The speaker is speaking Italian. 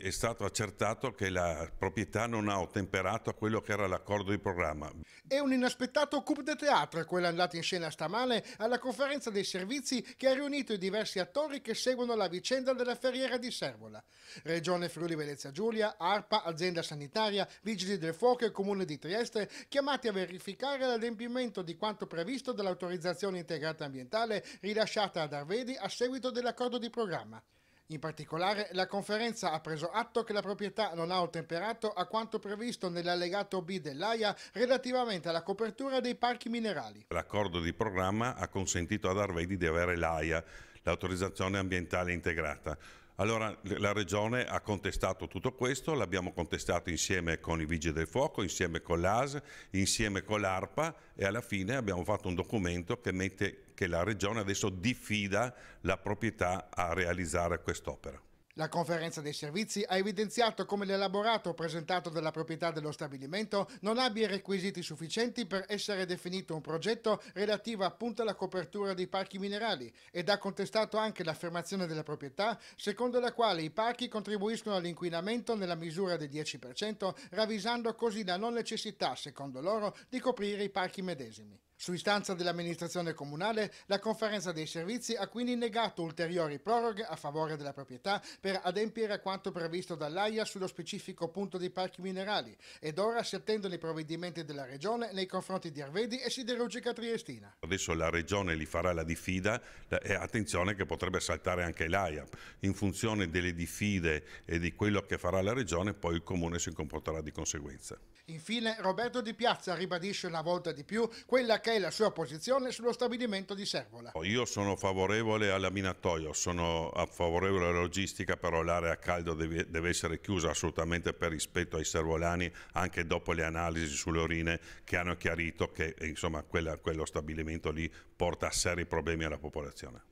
è stato accertato che la proprietà non ha ottemperato a quello che era l'accordo di programma. È un inaspettato coup de teatro quello andato in scena stamane alla conferenza dei servizi che ha riunito i diversi attori che seguono la vicenda della Ferriera di Servola. Regione Friuli Venezia Giulia, ARPA, Azienda Sanitaria, Vigili del Fuoco e Comune di Trieste chiamati a verificare l'adempimento di quanto previsto dall'autorizzazione integrata ambientale rilasciata ad Arvedi a seguito dell'accordo di programma. In particolare, la conferenza ha preso atto che la proprietà non ha ottemperato a quanto previsto nell'allegato B dell'AIA relativamente alla copertura dei parchi minerali. L'accordo di programma ha consentito ad Arvedi di avere l'AIA, l'autorizzazione ambientale integrata, allora la Regione ha contestato tutto questo, l'abbiamo contestato insieme con i Vigili del Fuoco, insieme con l'AS, insieme con l'ARPA e alla fine abbiamo fatto un documento che, mette, che la Regione adesso diffida la proprietà a realizzare quest'opera. La conferenza dei servizi ha evidenziato come l'elaborato presentato dalla proprietà dello stabilimento non abbia i requisiti sufficienti per essere definito un progetto relativo appunto alla copertura dei parchi minerali ed ha contestato anche l'affermazione della proprietà secondo la quale i parchi contribuiscono all'inquinamento nella misura del 10%, ravvisando così la non necessità, secondo loro, di coprire i parchi medesimi. Su istanza dell'amministrazione comunale, la conferenza dei servizi ha quindi negato ulteriori proroghe a favore della proprietà per adempiere a quanto previsto dall'AIA sullo specifico punto dei parchi minerali ed ora si attendono i provvedimenti della Regione nei confronti di Arvedi e Siderurgica Triestina. Adesso la Regione li farà la diffida e attenzione che potrebbe saltare anche l'AIA. In funzione delle diffide e di quello che farà la Regione poi il Comune si comporterà di conseguenza. Infine Roberto Di Piazza ribadisce una volta di più quella che che è la sua posizione sullo stabilimento di Servola. Oh, io sono favorevole al minatoio, sono ah, favorevole alla logistica, però l'area a caldo deve, deve, essere chiusa assolutamente per rispetto ai servolani, anche dopo le analisi sulle urine che hanno chiarito che insomma, quella, quello stabilimento lì porta a seri problemi alla popolazione.